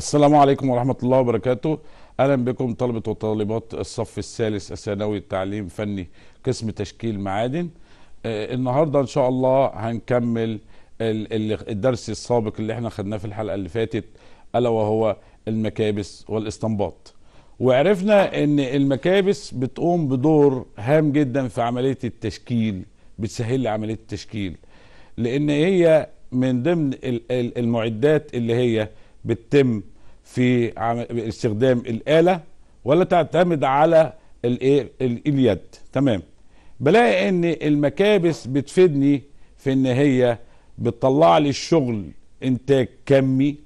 السلام عليكم ورحمة الله وبركاته أهلا بكم طلبة وطالبات الصف الثالث الثانوي التعليم فني قسم تشكيل معادن آه، النهاردة إن شاء الله هنكمل الدرس السابق اللي احنا خدناه في الحلقة اللي فاتت ألا وهو المكابس والاستنباط وعرفنا ان المكابس بتقوم بدور هام جدا في عملية التشكيل بتسهل لي عملية التشكيل لان هي من ضمن المعدات اللي هي بتتم في استخدام الاله ولا تعتمد على الايه اليد تمام بلاقي ان المكابس بتفيدني في ان هي بتطلع لي الشغل انتاج كمي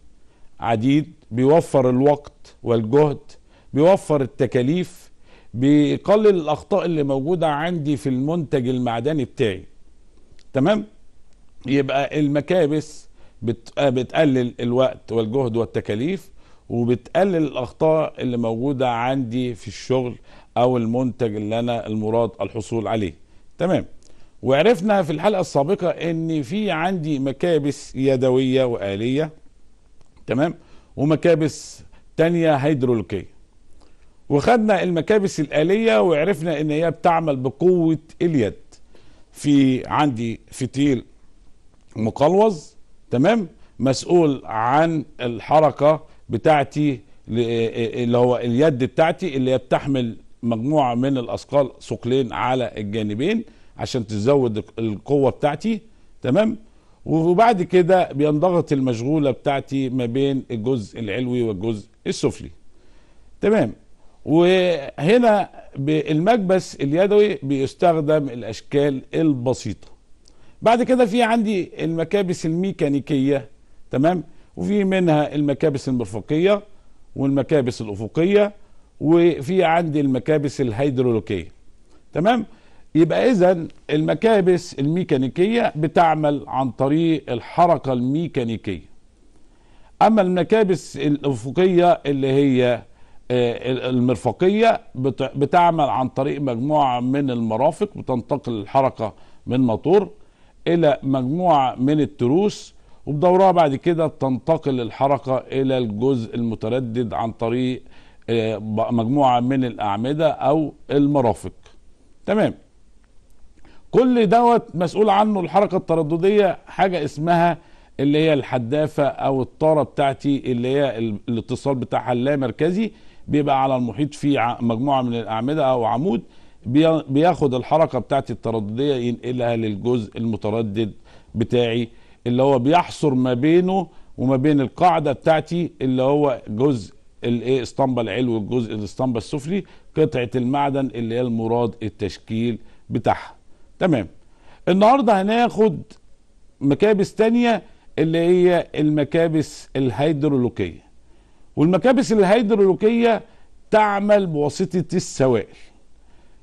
عديد بيوفر الوقت والجهد بيوفر التكاليف بيقلل الاخطاء اللي موجوده عندي في المنتج المعدني بتاعي تمام يبقى المكابس آه، بتقلل الوقت والجهد والتكاليف وبتقلل الاخطاء اللي موجوده عندي في الشغل او المنتج اللي انا المراد الحصول عليه تمام وعرفنا في الحلقه السابقه ان في عندي مكابس يدويه واليه تمام ومكابس تانية هيدروليكيه وخدنا المكابس الآلية وعرفنا إن هي بتعمل بقوة اليد في عندي فتيل مقلوظ تمام مسؤول عن الحركه بتاعتي اللي هو اليد بتاعتي اللي هي بتحمل مجموعه من الاثقال ثقلين على الجانبين عشان تزود القوه بتاعتي تمام وبعد كده بينضغط المشغوله بتاعتي ما بين الجزء العلوي والجزء السفلي تمام وهنا بالمكبس اليدوي بيستخدم الاشكال البسيطه بعد كده في عندي المكابس الميكانيكيه تمام وفي منها المكابس المرفقيه والمكابس الافقيه وفي عندي المكابس الهيدروليكيه تمام يبقى اذا المكابس الميكانيكيه بتعمل عن طريق الحركه الميكانيكيه اما المكابس الافقيه اللي هي آه، المرفقيه بتعمل عن طريق مجموعه من المرافق بتنتقل الحركه من موتور الى مجموعه من التروس وبدورها بعد كده تنتقل الحركه الى الجزء المتردد عن طريق آه، مجموعه من الاعمده او المرافق تمام كل دوت مسؤول عنه الحركه التردديه حاجه اسمها اللي هي الحدافه او الطاره بتاعتي اللي هي الاتصال بتاعها اللامركزي بيبقى على المحيط فيه مجموعه من الاعمده او عمود بياخد الحركه بتاعتي التردديه ينقلها للجزء المتردد بتاعي اللي هو بيحصر ما بينه وما بين القاعده بتاعتي اللي هو جزء الايه اسطمبه العلوي والجزء الاسطمبه السفلي قطعه المعدن اللي هي المراد التشكيل بتاعها تمام النهارده هناخد مكابس تانية اللي هي المكابس الهيدرولوكيه والمكابس الهيدرولوكيه تعمل بواسطه السوائل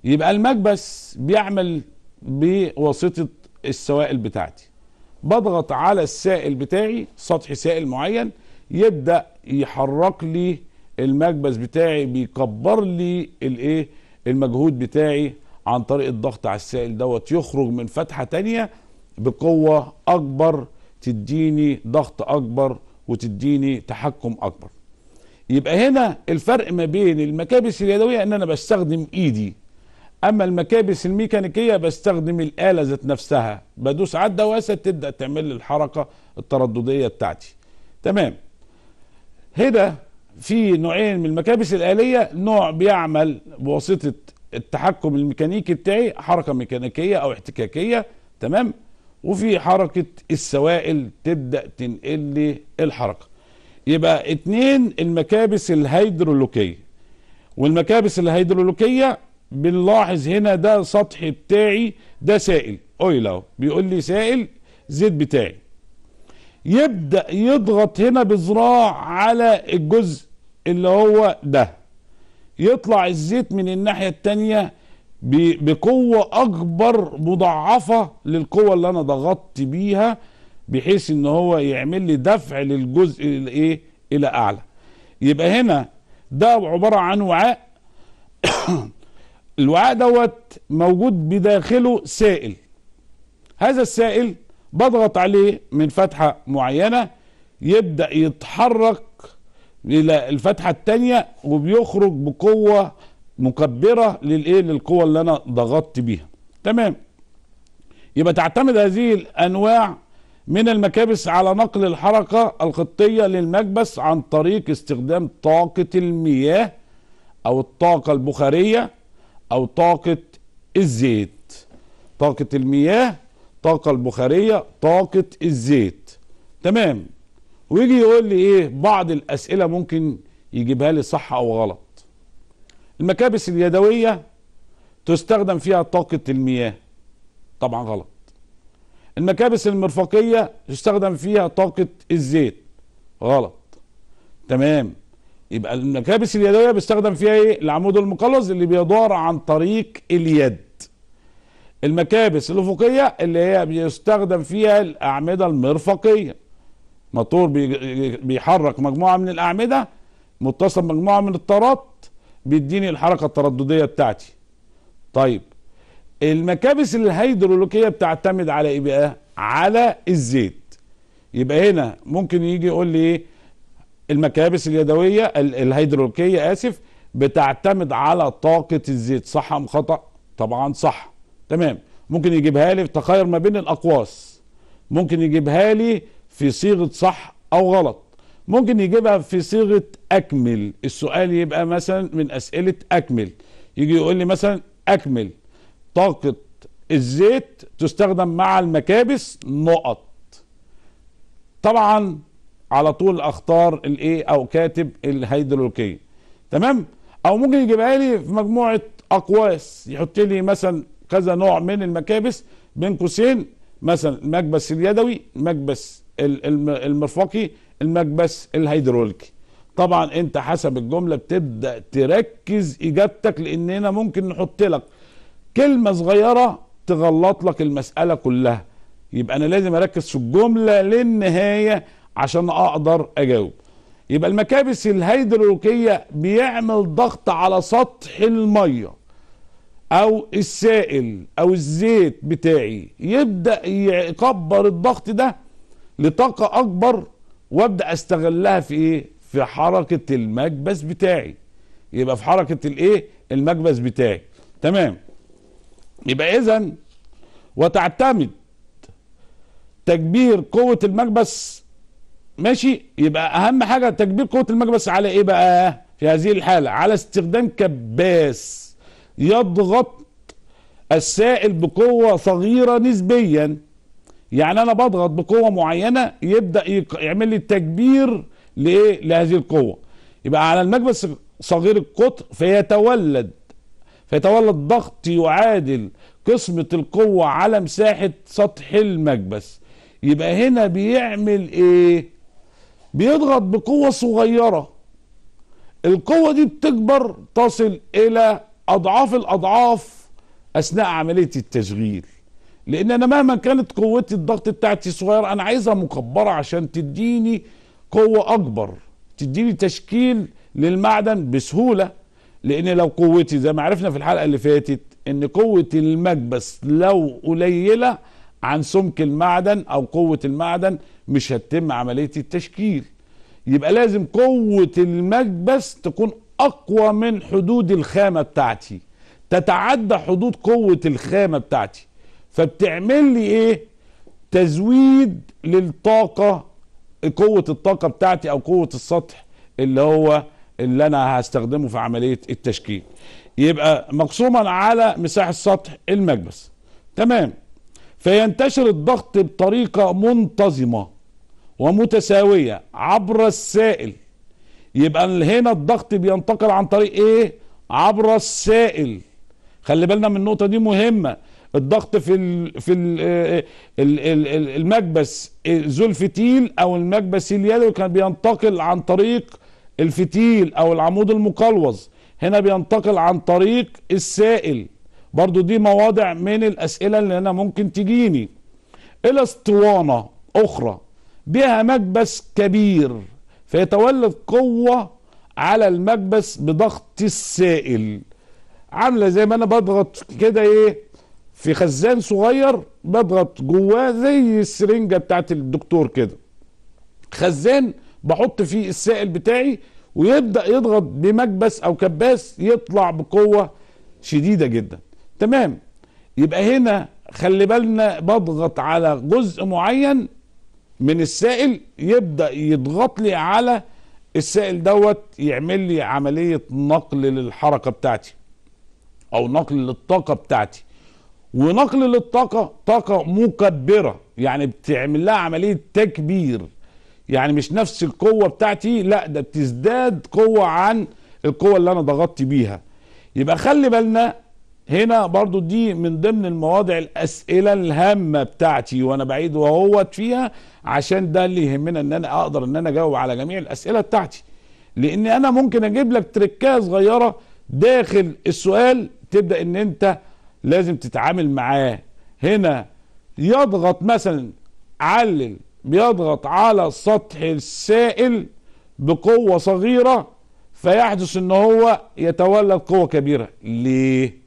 يبقى المكبس بيعمل بواسطة السوائل بتاعتي بضغط على السائل بتاعي سطح سائل معين يبدأ يحرك لي المكبس بتاعي بيكبر لي الايه المجهود بتاعي عن طريق الضغط على السائل دوت يخرج من فتحة تانية بقوة اكبر تديني ضغط اكبر وتديني تحكم اكبر يبقى هنا الفرق ما بين المكابس اليدوية ان انا بستخدم ايدي اما المكابس الميكانيكيه بستخدم الاله ذات نفسها بدوس على الدواسه تبدا تعمل لي الحركه التردديه بتاعتي تمام هنا في نوعين من المكابس الاليه نوع بيعمل بواسطه التحكم الميكانيكي بتاعي حركه ميكانيكيه او احتكاكيه تمام وفي حركه السوائل تبدا تنقل لي الحركه يبقى اتنين المكابس الهيدروليكيه والمكابس الهيدروليكيه بنلاحظ هنا ده سطح بتاعي ده سائل اويل اهو بيقول لي سائل زيت بتاعي يبدا يضغط هنا بذراع على الجزء اللي هو ده يطلع الزيت من الناحيه الثانيه بقوه اكبر مضاعفه للقوه اللي انا ضغطت بيها بحيث ان هو يعمل لي دفع للجزء الايه الى اعلى يبقى هنا ده عباره عن وعاء الوعاء دوت موجود بداخله سائل هذا السائل بضغط عليه من فتحة معينة يبدأ يتحرك إلى الفتحة التانية وبيخرج بقوة مكبرة للإيه للقوة اللي أنا ضغطت بيها تمام يبقى تعتمد هذه الأنواع من المكابس على نقل الحركة الخطية للمكبس عن طريق استخدام طاقة المياه أو الطاقة البخارية أو طاقة الزيت طاقة المياه طاقة البخارية طاقة الزيت تمام ويجي يقول لي إيه بعض الأسئلة ممكن يجيبها لي صح أو غلط المكابس اليدوية تستخدم فيها طاقة المياه طبعا غلط المكابس المرفقية تستخدم فيها طاقة الزيت غلط تمام يبقى المكابس اليدويه بيستخدم فيها ايه العمود المقلص اللي بيدور عن طريق اليد المكابس الافقيه اللي هي بيستخدم فيها الاعمده المرفقيه موتور بيحرك مجموعه من الاعمده متصل مجموعه من الطارات بيديني الحركه التردديه بتاعتي طيب المكابس الهيدروليكيه بتعتمد على ايه بقى على الزيت يبقى هنا ممكن يجي يقول لي ايه المكابس اليدويه الهيدروليكيه اسف بتعتمد على طاقه الزيت صح ام خطا طبعا صح تمام ممكن يجيبها لي في تخير ما بين الاقواس ممكن يجيبها لي في صيغه صح او غلط ممكن يجيبها في صيغه اكمل السؤال يبقى مثلا من اسئله اكمل يجي يقول لي مثلا اكمل طاقه الزيت تستخدم مع المكابس نقط طبعا على طول اختار الايه او كاتب الهيدروليكيه تمام او ممكن يجيبها لي في مجموعه اقواس يحط لي مثلا كذا نوع من المكابس بين قوسين مثلا المكبس اليدوي المكبس المرفقي المكبس الهيدروليكي طبعا انت حسب الجمله بتبدا تركز اجابتك لان هنا ممكن نحط لك كلمه صغيره تغلط لك المساله كلها يبقى انا لازم اركز في الجمله للنهايه عشان اقدر اجاوب يبقى المكابس الهيدروليكية بيعمل ضغط على سطح المية او السائل او الزيت بتاعي يبدأ يكبر الضغط ده لطاقة اكبر وابدأ استغلها في ايه في حركة المكبس بتاعي يبقى في حركة الايه المكبس بتاعي تمام يبقى اذا وتعتمد تكبير قوة المكبس ماشي يبقى اهم حاجه تكبير قوه المكبس على ايه بقى في هذه الحاله على استخدام كباس يضغط السائل بقوه صغيره نسبيا يعني انا بضغط بقوه معينه يبدا يعمل لي التكبير لايه لهذه القوه يبقى على المكبس صغير القطر فيتولد فيتولد ضغط يعادل قسمة القوة على مساحة سطح المكبس يبقى هنا بيعمل ايه بيضغط بقوة صغيرة القوة دي بتكبر تصل إلى أضعاف الأضعاف أثناء عملية التشغيل لأن أنا مهما كانت قوتي الضغط بتاعتي صغيرة أنا عايزها مكبرة عشان تديني قوة أكبر تديني تشكيل للمعدن بسهولة لأن لو قوتي زي ما عرفنا في الحلقة اللي فاتت إن قوة المكبس لو قليلة عن سمك المعدن أو قوة المعدن مش هتتم عمليه التشكيل يبقى لازم قوه المكبس تكون اقوى من حدود الخامه بتاعتي تتعدى حدود قوه الخامه بتاعتي فبتعمل لي ايه تزويد للطاقه قوه الطاقه بتاعتي او قوه السطح اللي هو اللي انا هستخدمه في عمليه التشكيل يبقى مقسوما على مساحه سطح المكبس تمام فينتشر الضغط بطريقه منتظمه ومتساوية عبر السائل يبقى هنا الضغط بينتقل عن طريق ايه عبر السائل خلي بالنا من النقطة دي مهمة الضغط في الـ في الـ آه، آه، المكبس ذو الفتيل او المكبس اليدوي كان بينتقل عن طريق الفتيل او العمود المقلوظ هنا بينتقل عن طريق السائل برضو دي مواضع من الاسئله اللي انا ممكن تجيني الاسطوانه اخرى بها مكبس كبير فيتولد قوة على المكبس بضغط السائل عاملة زي ما انا بضغط كده ايه في خزان صغير بضغط جواه زي السرنجة بتاعت الدكتور كده خزان بحط فيه السائل بتاعي ويبدأ يضغط بمكبس او كباس يطلع بقوة شديدة جدا تمام يبقى هنا خلي بالنا بضغط على جزء معين من السائل يبدا يضغط لي على السائل دوت يعمل لي عمليه نقل للحركه بتاعتي او نقل للطاقه بتاعتي ونقل للطاقه طاقه مكبره يعني بتعمل لها عمليه تكبير يعني مش نفس القوه بتاعتي لا ده بتزداد قوه عن القوه اللي انا ضغطت بيها يبقى خلي بالنا هنا برضو دي من ضمن المواضع الاسئله الهامه بتاعتي وانا بعيد وهوت فيها عشان ده اللي يهمنا ان انا اقدر ان انا اجاوب على جميع الاسئله بتاعتي لان انا ممكن اجيب لك تركايه صغيره داخل السؤال تبدا ان انت لازم تتعامل معاه هنا يضغط مثلا علل بيضغط على سطح السائل بقوه صغيره فيحدث ان هو يتولد قوه كبيره ليه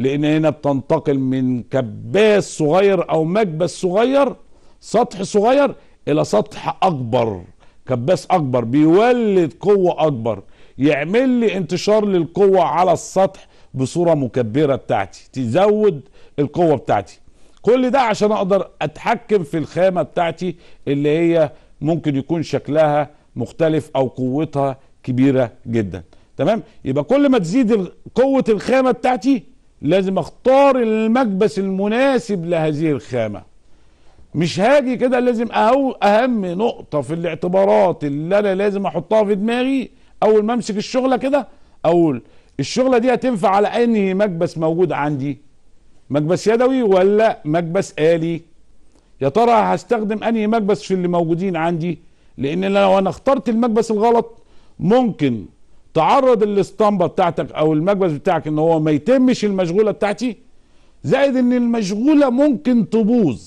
لان هنا بتنتقل من كباس صغير او مكبس صغير سطح صغير الى سطح اكبر كباس اكبر بيولد قوه اكبر يعمل لي انتشار للقوه على السطح بصوره مكبره بتاعتي تزود القوه بتاعتي كل ده عشان اقدر اتحكم في الخامه بتاعتي اللي هي ممكن يكون شكلها مختلف او قوتها كبيره جدا تمام يبقى كل ما تزيد قوه الخامه بتاعتي لازم اختار المكبس المناسب لهذه الخامة مش هاجي كده لازم أهو اهم نقطة في الاعتبارات اللي انا لازم احطها في دماغي اول ما امسك الشغلة كده اقول الشغلة دي هتنفع على انهي مكبس موجود عندي مكبس يدوي ولا مكبس آلي يا ترى هستخدم انهي مكبس في اللي موجودين عندي لان لو انا اخترت المكبس الغلط ممكن تعرض الاسطمبه بتاعتك او المكبس بتاعك ان هو ما يتمش المشغوله بتاعتي زائد ان المشغوله ممكن تبوظ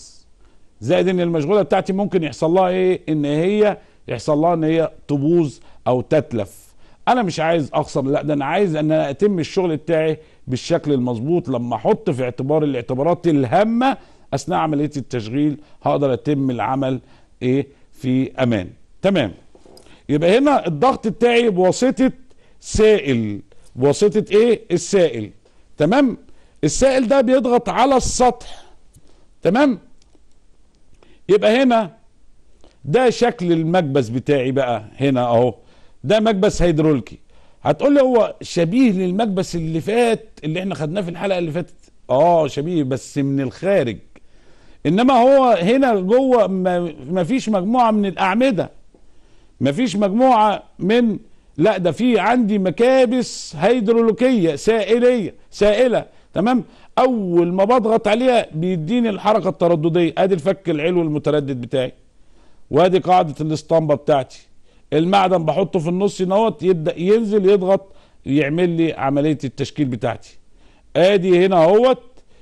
زائد ان المشغوله بتاعتي ممكن يحصل لها ايه ان هي يحصل لها ان هي تبوظ او تتلف انا مش عايز اخسر لا ده انا عايز ان انا اتم الشغل بتاعي بالشكل المظبوط لما احط في اعتبار الاعتبارات الهامه اثناء عمليه التشغيل هقدر اتم العمل ايه في امان تمام يبقى هنا الضغط بتاعي بواسطه سائل بواسطه ايه السائل تمام السائل ده بيضغط على السطح تمام يبقى هنا ده شكل المكبس بتاعي بقى هنا اهو ده مكبس هيدروليكي هتقول لي هو شبيه للمكبس اللي فات اللي احنا خدناه في الحلقه اللي فاتت اه شبيه بس من الخارج انما هو هنا جوه ما فيش مجموعه من الاعمده ما فيش مجموعه من لا ده في عندي مكابس هيدرولوكيه سائليه سائله تمام اول ما بضغط عليها بيديني الحركه التردديه ادي الفك العلوي المتردد بتاعي وادي قاعده الاسطمبه بتاعتي المعدن بحطه في النص نوت يبدا ينزل يضغط يعمل لي عمليه التشكيل بتاعتي ادي هنا اهوت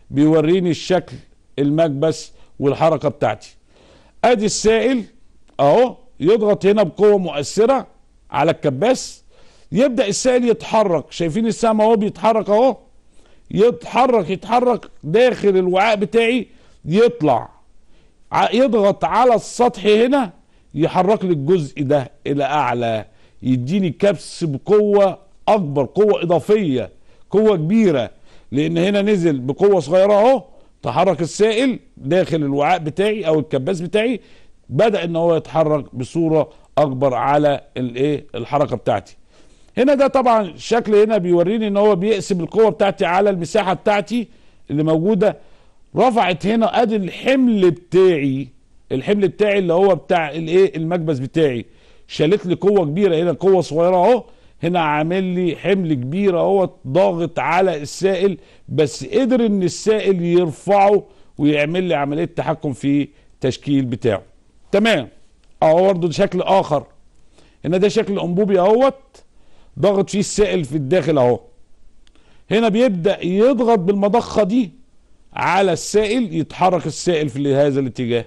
بيوريني الشكل المكبس والحركه بتاعتي ادي السائل اهو يضغط هنا بقوه مؤثره على الكباس يبدا السائل يتحرك شايفين السهم اهو بيتحرك اهو يتحرك يتحرك داخل الوعاء بتاعي يطلع يضغط على السطح هنا يحرك لي الجزء ده الى اعلى يديني كبس بقوه اكبر قوه اضافيه قوه كبيره لان هنا نزل بقوه صغيره اهو تحرك السائل داخل الوعاء بتاعي او الكباس بتاعي بدا ان هو يتحرك بصوره اكبر على الايه الحركه بتاعتي هنا ده طبعا شكل هنا بيوريني ان هو بيقسم القوه بتاعتي على المساحه بتاعتي اللي موجوده رفعت هنا ادي الحمل بتاعي الحمل بتاعي اللي هو بتاع الايه المكبس بتاعي شالت لي قوه كبيره هنا قوه صغيره اهو هنا عامل لي حمل كبير اهو ضاغط على السائل بس قدر ان السائل يرفعه ويعمل لي عمليه تحكم في التشكيل بتاعه تمام اهو اه برضه ده شكل اخر هنا ده شكل انبوبي اهوت ضغط فيه السائل في الداخل اهو هنا بيبدا يضغط بالمضخه دي على السائل يتحرك السائل في هذا الاتجاه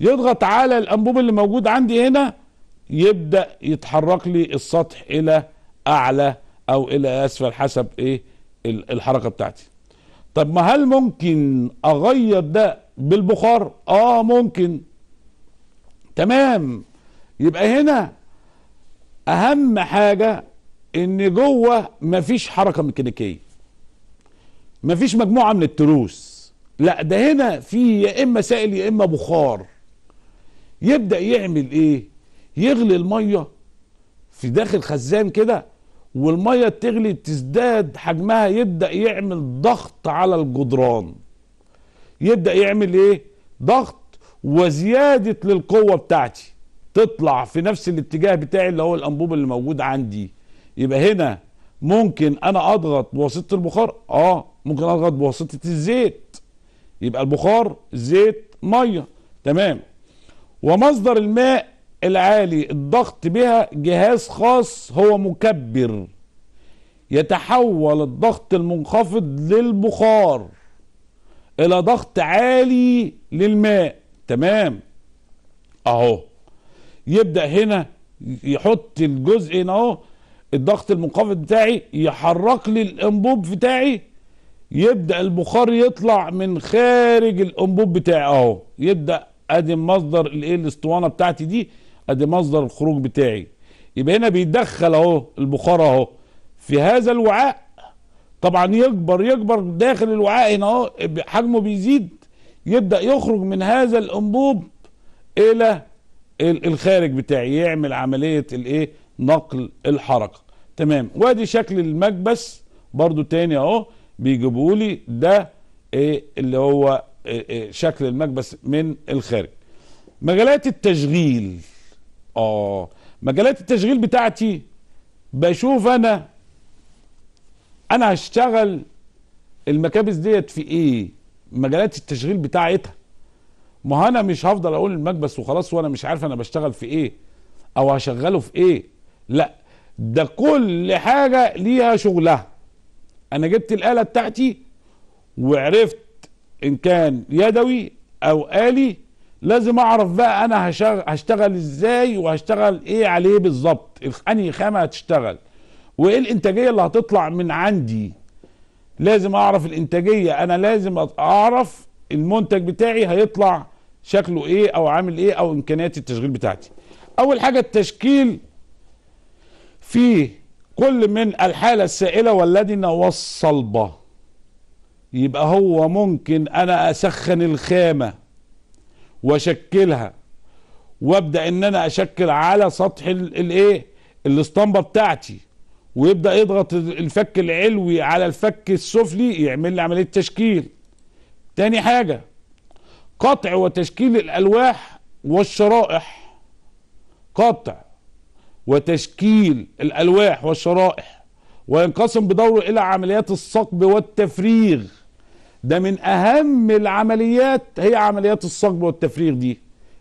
يضغط على الانبوب اللي موجود عندي هنا يبدا يتحرك لي السطح الى اعلى او الى اسفل حسب ايه الحركه بتاعتي طب ما هل ممكن اغير ده بالبخار اه ممكن تمام يبقى هنا اهم حاجه ان جوه مفيش حركه ميكانيكيه مفيش مجموعه من التروس لا ده هنا في يا اما سائل يا اما بخار يبدا يعمل ايه يغلي الميه في داخل خزان كده والميه تغلي تزداد حجمها يبدا يعمل ضغط على الجدران يبدا يعمل ايه ضغط وزيادة للقوة بتاعتي تطلع في نفس الاتجاه بتاعي اللي هو الأنبوب اللي موجود عندي يبقى هنا ممكن أنا أضغط بواسطة البخار آه ممكن أضغط بواسطة الزيت يبقى البخار زيت مية تمام ومصدر الماء العالي الضغط بها جهاز خاص هو مكبر يتحول الضغط المنخفض للبخار الى ضغط عالي للماء تمام اهو يبدا هنا يحط الجزء هنا اهو الضغط المنخفض بتاعي يحرك لي الانبوب بتاعي يبدا البخار يطلع من خارج الانبوب بتاعي اهو يبدا ادي مصدر الايه الاسطوانه بتاعتي دي ادي مصدر الخروج بتاعي يبقى هنا بيدخل اهو البخار اهو في هذا الوعاء طبعا يكبر يكبر داخل الوعاء هنا اهو حجمه بيزيد يبدأ يخرج من هذا الأنبوب إلى الخارج بتاعي يعمل عملية الايه نقل الحركة تمام وادي شكل المكبس برضو تاني اهو بيجيبوا لي ده ايه اللي هو إيه إيه شكل المكبس من الخارج مجالات التشغيل اه مجالات التشغيل بتاعتي بشوف انا انا هشتغل المكابس ديت في ايه مجالات التشغيل بتاعتها ما انا مش هفضل اقول المكبس وخلاص وانا مش عارف انا بشتغل في ايه او هشغله في ايه لا ده كل حاجه ليها شغلها انا جبت الاله بتاعتي وعرفت ان كان يدوي او آلي لازم اعرف بقى انا هشتغل ازاي وهشتغل ايه عليه بالظبط انهي خامه هتشتغل وايه الانتاجيه اللي هتطلع من عندي لازم اعرف الانتاجيه انا لازم اعرف المنتج بتاعي هيطلع شكله ايه او عامل ايه او امكانيات التشغيل بتاعتي اول حاجه التشكيل في كل من الحاله السائله واللدنه والصلبه يبقى هو ممكن انا اسخن الخامه واشكلها وابدا ان انا اشكل على سطح الايه الاسطمبه بتاعتي ويبدا يضغط الفك العلوي على الفك السفلي يعمل لي عمليه تشكيل تاني حاجه قطع وتشكيل الالواح والشرائح قطع وتشكيل الالواح والشرائح وينقسم بدوره الى عمليات الصقب والتفريغ ده من اهم العمليات هي عمليات الصقب والتفريغ دي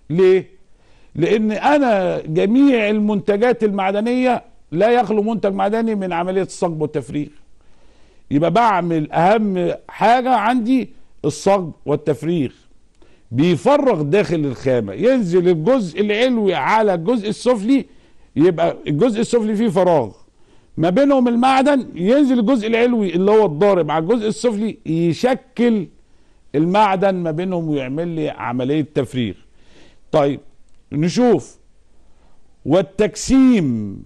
ليه لان انا جميع المنتجات المعدنيه لا يخلو منتج معدني من عمليه الصقب والتفريغ يبقى بعمل اهم حاجه عندي الصقب والتفريغ بيفرغ داخل الخامه ينزل الجزء العلوي على الجزء السفلي يبقى الجزء السفلي فيه فراغ ما بينهم المعدن ينزل الجزء العلوي اللي هو الضارب على الجزء السفلي يشكل المعدن ما بينهم ويعمل لي عمليه تفريغ طيب نشوف والتقسيم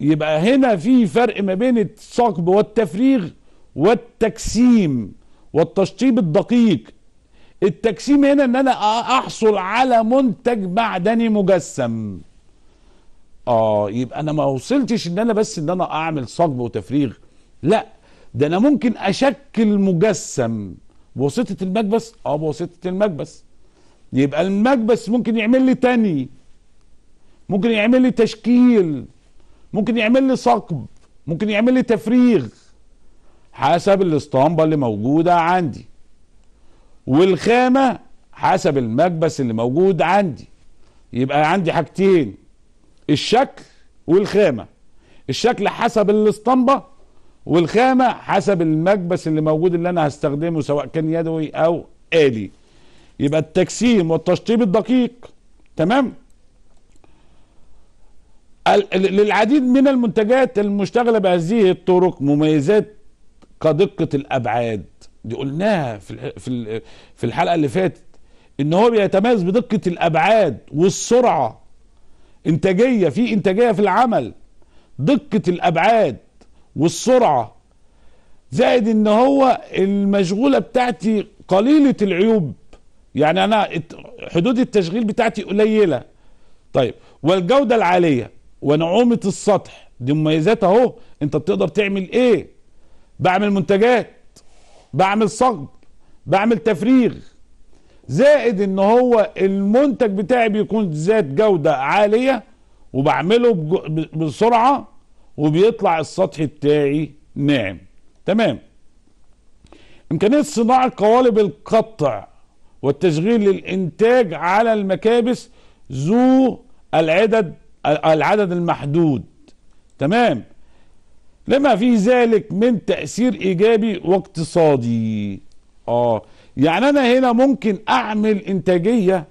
يبقى هنا في فرق ما بين الثقب والتفريغ والتجسيم والتشطيب الدقيق التجسيم هنا ان انا احصل على منتج معدني مجسم اه يبقى انا ما وصلتش ان انا بس ان انا اعمل صقب وتفريغ لا ده انا ممكن اشكل مجسم بواسطه المكبس اه بواسطه المكبس يبقى المكبس ممكن يعمل لي تاني ممكن يعمل لي تشكيل ممكن يعمل لي ثقب ممكن يعمل لي تفريغ حسب الاسطمبة اللي موجودة عندي والخامة حسب المكبس اللي موجود عندي يبقى عندي حاجتين الشكل والخامة الشكل حسب الاسطمبة والخامة حسب المكبس اللي موجود اللي انا هستخدمه سواء كان يدوي او آلي يبقى التجسيم والتشطيب الدقيق تمام للعديد من المنتجات المشتغله بهذه الطرق مميزات كدقه الابعاد دي قلناها في في الحلقه اللي فاتت ان هو بيتميز بدقه الابعاد والسرعه انتاجيه في انتاجيه في العمل دقه الابعاد والسرعه زائد ان هو المشغوله بتاعتي قليله العيوب يعني انا حدود التشغيل بتاعتي قليله طيب والجوده العاليه ونعومه السطح دي مميزات اهو انت بتقدر تعمل ايه بعمل منتجات بعمل صقب بعمل تفريغ زائد ان هو المنتج بتاعي بيكون ذات جوده عاليه وبعمله بسرعه وبيطلع السطح بتاعي ناعم تمام امكانيه صناعه قوالب القطع والتشغيل للانتاج على المكابس ذو العدد العدد المحدود تمام لما في ذلك من تأثير إيجابي واقتصادي آه يعني أنا هنا ممكن أعمل إنتاجية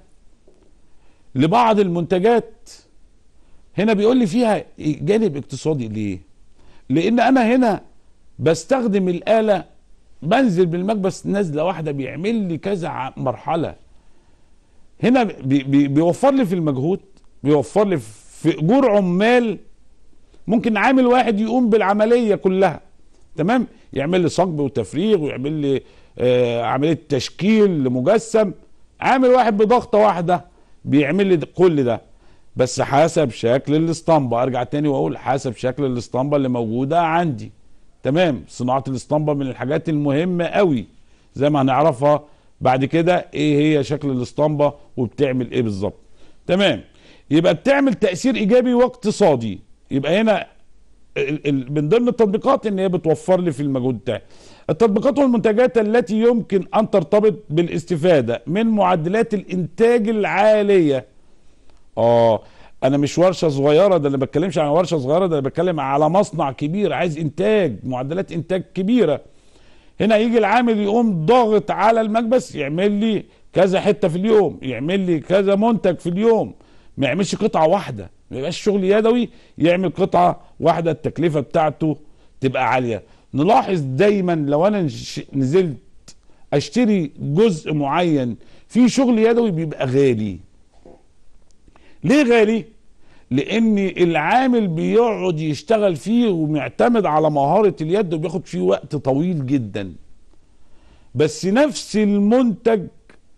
لبعض المنتجات هنا بيقول لي فيها جانب اقتصادي ليه لأن أنا هنا بستخدم الآلة بنزل بالمكبس نازلة واحدة بيعمل لي كذا مرحلة هنا بي بي بيوفر لي في المجهود بيوفر لي في في اجور عمال ممكن عامل واحد يقوم بالعمليه كلها تمام يعمل لي صقب وتفريغ ويعمل لي آه عمليه تشكيل لمجسم عامل واحد بضغطه واحده بيعمل لي كل ده بس حسب شكل الاسطمبه ارجع تاني واقول حسب شكل الاسطمبه اللي موجوده عندي تمام صناعه الاسطمبه من الحاجات المهمه قوي زي ما هنعرفها بعد كده ايه هي شكل الاسطمبه وبتعمل ايه بالظبط تمام يبقى بتعمل تاثير ايجابي واقتصادي يبقى هنا من ضمن التطبيقات ان هي بتوفر لي في المجهود بتاعي التطبيقات والمنتجات التي يمكن ان ترتبط بالاستفاده من معدلات الانتاج العاليه اه انا مش ورشه صغيره ده اللي بتكلمش عن ورشه صغيره ده انا بتكلم على مصنع كبير عايز انتاج معدلات انتاج كبيره هنا يجي العامل يقوم ضاغط على المكبس يعمل لي كذا حته في اليوم يعمل لي كذا منتج في اليوم ما يعملش قطعه واحده ما يبقاش شغل يدوي يعمل قطعه واحده التكلفه بتاعته تبقى عاليه نلاحظ دايما لو انا نزلت اشتري جزء معين في شغل يدوي بيبقى غالي ليه غالي لان العامل بيقعد يشتغل فيه ومعتمد على مهاره اليد وبياخد فيه وقت طويل جدا بس نفس المنتج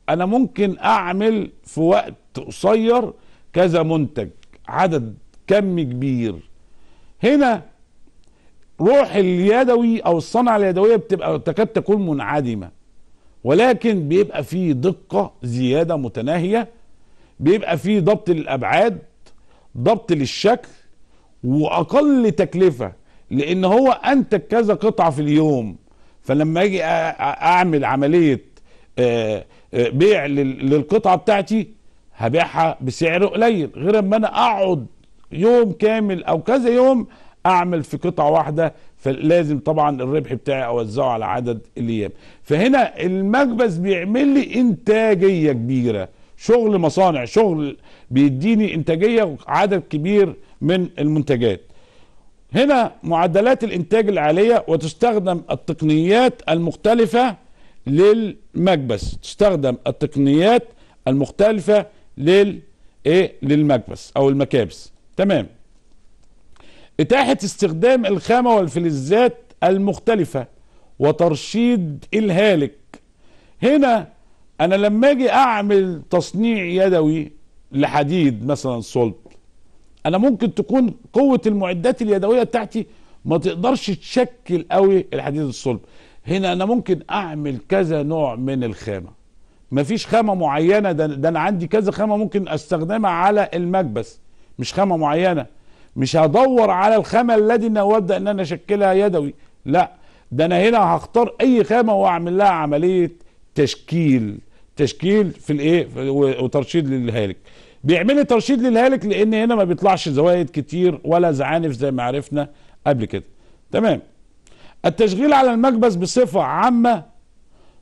انا ممكن اعمل في وقت قصير كذا منتج عدد كم كبير هنا روح اليدوي او الصنعه اليدويه بتبقى تكاد تكون منعدمه ولكن بيبقى فيه دقه زياده متناهيه بيبقى فيه ضبط للابعاد ضبط للشكل واقل تكلفه لان هو انتج كذا قطعه في اليوم فلما اجي اعمل عمليه آه، آه، بيع للقطعه بتاعتي هبيعها بسعر قليل غير اما انا اقعد يوم كامل او كذا يوم اعمل في قطعه واحده فلازم طبعا الربح بتاعي اوزعه على عدد الايام فهنا المكبس بيعمل لي انتاجيه كبيره شغل مصانع شغل بيديني انتاجيه وعدد كبير من المنتجات هنا معدلات الانتاج العاليه وتستخدم التقنيات المختلفه للمكبس تستخدم التقنيات المختلفه لل ايه للمكبس او المكابس تمام اتاحه استخدام الخامه والفلزات المختلفه وترشيد الهالك هنا انا لما اجي اعمل تصنيع يدوي لحديد مثلا صلب انا ممكن تكون قوه المعدات اليدويه بتاعتي ما تقدرش تشكل قوي الحديد الصلب هنا انا ممكن اعمل كذا نوع من الخامه مفيش خامه معينه ده, ده انا عندي كذا خامه ممكن استخدمها على المكبس مش خامه معينه مش هدور على الخامه الذي انا وابدا ان انا اشكلها يدوي لا ده انا هنا هختار اي خامه واعمل لها عمليه تشكيل تشكيل في الايه وترشيد للهالك بيعمل لي ترشيد للهالك لان هنا ما بيطلعش زوايد كتير ولا زعانف زي ما عرفنا قبل كده تمام التشغيل على المكبس بصفه عامه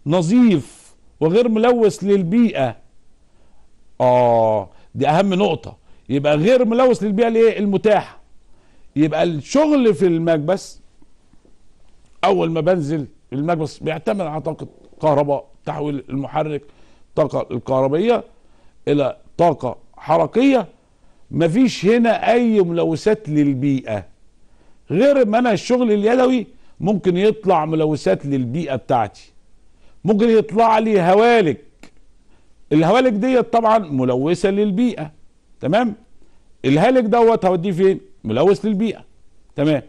نظيف وغير ملوث للبيئة آه دي أهم نقطة يبقى غير ملوث للبيئة الإيه المتاحة يبقى الشغل في المكبس أول ما بنزل المكبس بيعتمد على طاقة كهرباء تحويل المحرك طاقة الكهربية إلى طاقة حركية مفيش هنا أي ملوثات للبيئة غير ما أنا الشغل اليدوي ممكن يطلع ملوثات للبيئة بتاعتي ممكن يطلع لي هوالك الهوالك ديت طبعا ملوثه للبيئه تمام الهالك دوت هوديه فين ملوث للبيئه تمام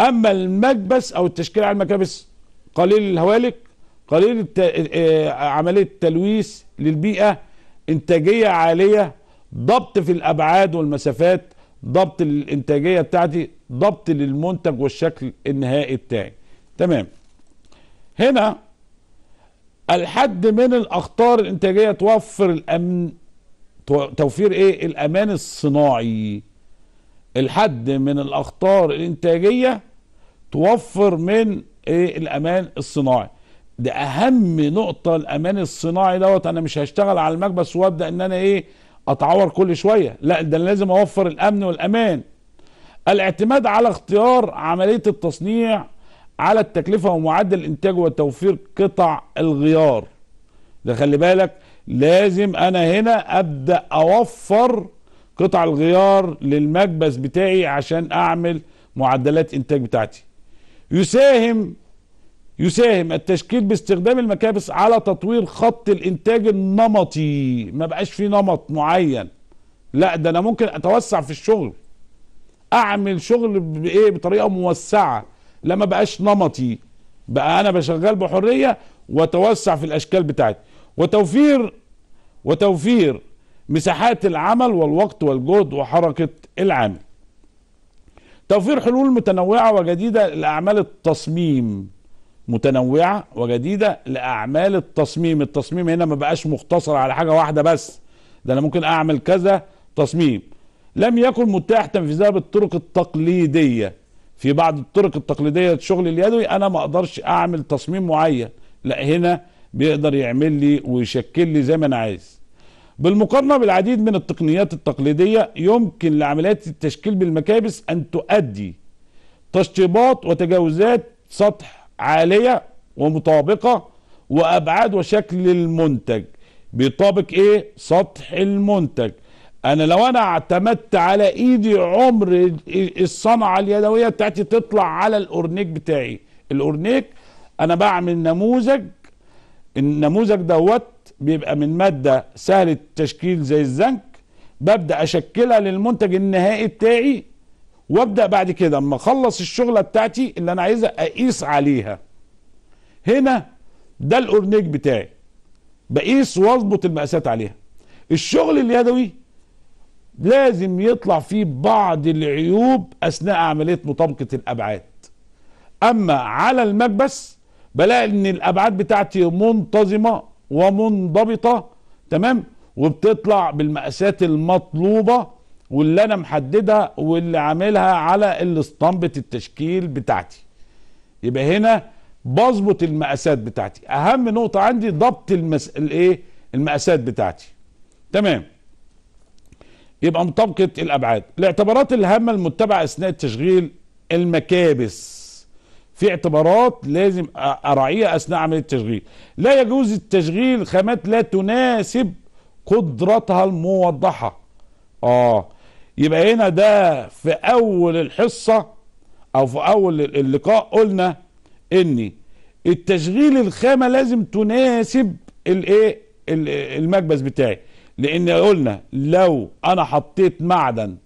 اما المكبس او التشكيل على المكابس قليل الهوالك قليل الت... آه، عمليه تلويث للبيئه انتاجيه عاليه ضبط في الابعاد والمسافات ضبط الانتاجيه بتاعتي ضبط للمنتج والشكل النهائي بتاعي تمام هنا الحد من الاخطار الانتاجيه توفر الامن توفير ايه الامان الصناعي الحد من الاخطار الانتاجيه توفر من ايه الامان الصناعي ده اهم نقطه الامان الصناعي دوت انا مش هشتغل على المكبس وابدا ان انا ايه اتعور كل شويه لا ده انا لازم اوفر الامن والامان الاعتماد على اختيار عمليه التصنيع على التكلفة ومعدل الانتاج وتوفير قطع الغيار ده خلي بالك لازم انا هنا ابدأ اوفر قطع الغيار للمكبس بتاعي عشان اعمل معدلات انتاج بتاعتي يساهم يساهم التشكيل باستخدام المكابس على تطوير خط الانتاج النمطي ما بقاش في نمط معين لا ده انا ممكن اتوسع في الشغل اعمل شغل بايه بطريقه موسعه لا ما بقاش نمطي بقى انا بشغل بحريه واتوسع في الاشكال بتاعتي وتوفير وتوفير مساحات العمل والوقت والجهد وحركه العامل توفير حلول متنوعه وجديده لاعمال التصميم متنوعه وجديده لاعمال التصميم التصميم هنا ما بقاش مختصر على حاجه واحده بس ده انا ممكن اعمل كذا تصميم لم يكن متاح تنفيذها بالطرق التقليديه في بعض الطرق التقليديه الشغل اليدوي انا ما اقدرش اعمل تصميم معين لا هنا بيقدر يعمل لي ويشكل لي زي ما انا عايز بالمقارنه بالعديد من التقنيات التقليديه يمكن لعمليات التشكيل بالمكابس ان تؤدي تشطيبات وتجاوزات سطح عاليه ومطابقه وابعاد وشكل المنتج بيطابق ايه سطح المنتج انا لو انا اعتمدت على ايدي عمر الصنعه اليدويه بتاعتي تطلع على الاورنيك بتاعي الاورنيك انا بعمل نموذج النموذج دوت بيبقى من ماده سهل التشكيل زي الزنك ببدا اشكلها للمنتج النهائي بتاعي وابدا بعد كده اما اخلص الشغله بتاعتي اللي انا عايزها اقيس عليها هنا ده الاورنيك بتاعي بقيس واظبط المقاسات عليها الشغل اليدوي لازم يطلع فيه بعض العيوب اثناء عمليه مطابقه الابعاد اما على المكبس بلاقي ان الابعاد بتاعتي منتظمه ومنضبطه تمام وبتطلع بالمقاسات المطلوبه واللي انا محددها واللي عاملها على الاسطمبه التشكيل بتاعتي يبقى هنا بظبط المقاسات بتاعتي اهم نقطه عندي ضبط المس... الايه المقاسات بتاعتي تمام يبقى مطابقة الأبعاد الاعتبارات الهامة المتبعة أثناء تشغيل المكابس في اعتبارات لازم أراعيها أثناء عملية التشغيل لا يجوز التشغيل خامات لا تناسب قدرتها الموضحة آه يبقى هنا ده في أول الحصة أو في أول اللقاء قلنا إن التشغيل الخامة لازم تناسب الإيه المكبس بتاعي لان قلنا لو انا حطيت معدن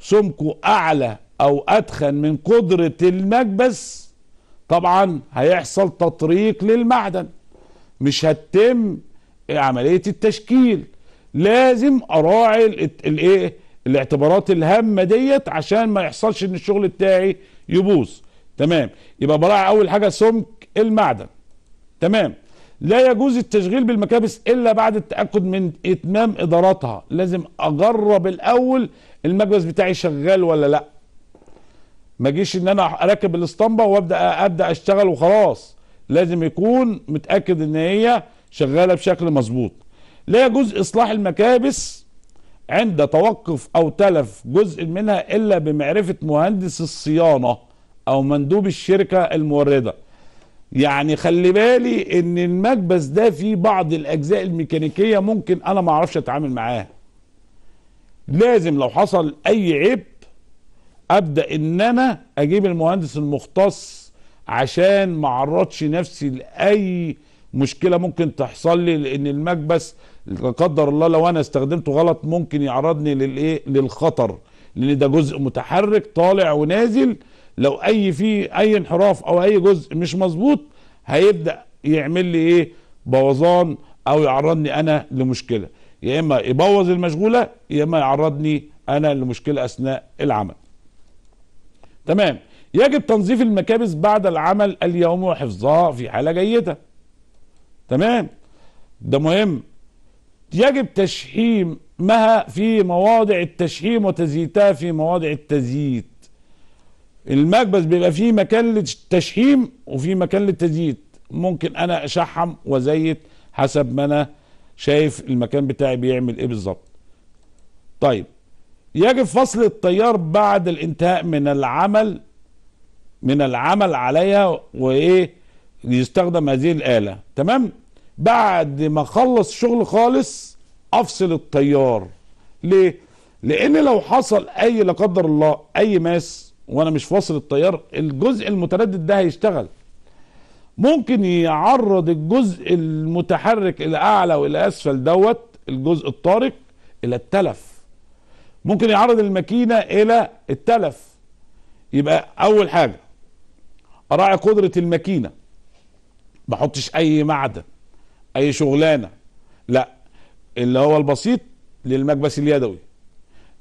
سمكه اعلى او ادخن من قدرة المكبس طبعا هيحصل تطريق للمعدن مش هتتم عملية التشكيل لازم اراعي الايه الاعتبارات الهامة ديت عشان ما يحصلش ان الشغل بتاعي يبوظ تمام يبقى براعي اول حاجة سمك المعدن تمام لا يجوز التشغيل بالمكابس الا بعد التاكد من اتمام ادارتها لازم اجرب الاول المكبس بتاعي شغال ولا لا ما اجيش ان انا اركب الاسطمبه وابدا ابدا اشتغل وخلاص لازم يكون متاكد ان هي شغاله بشكل مظبوط لا يجوز اصلاح المكابس عند توقف او تلف جزء منها الا بمعرفه مهندس الصيانه او مندوب الشركه المورده يعني خلي بالي ان المكبس ده فيه بعض الاجزاء الميكانيكيه ممكن انا ما اعرفش اتعامل معاها لازم لو حصل اي عيب ابدا ان انا اجيب المهندس المختص عشان ما اعرضش نفسي لاي مشكله ممكن تحصل لي لان المكبس لا قدر الله لو انا استخدمته غلط ممكن يعرضني للايه للخطر لان ده جزء متحرك طالع ونازل لو اي في اي انحراف او اي جزء مش مظبوط هيبدا يعمل لي ايه بوظان او يعرضني انا لمشكله يا اما يبوظ المشغوله يا اما يعرضني انا لمشكله اثناء العمل تمام يجب تنظيف المكابس بعد العمل اليومي وحفظها في حاله جيده تمام ده مهم يجب تشحيمها في مواضع التشحيم وتزييتها في مواضع التزييت المكبس بيبقى فيه مكان للتشحيم وفي مكان للتزييت ممكن انا اشحم وازيت حسب ما انا شايف المكان بتاعي بيعمل ايه بالظبط طيب يجب فصل التيار بعد الانتهاء من العمل من العمل عليها وايه يستخدم هذه الاله تمام بعد ما اخلص شغل خالص افصل التيار ليه لان لو حصل اي لا قدر الله اي ماس وانا مش فاصل التيار الجزء المتردد ده هيشتغل ممكن يعرض الجزء المتحرك الى اعلى والى اسفل دوت الجزء الطارق الى التلف ممكن يعرض الماكينه الى التلف يبقى اول حاجه اراعي قدره الماكينه ما احطش اي معدن اي شغلانه لا اللي هو البسيط للمكبس اليدوي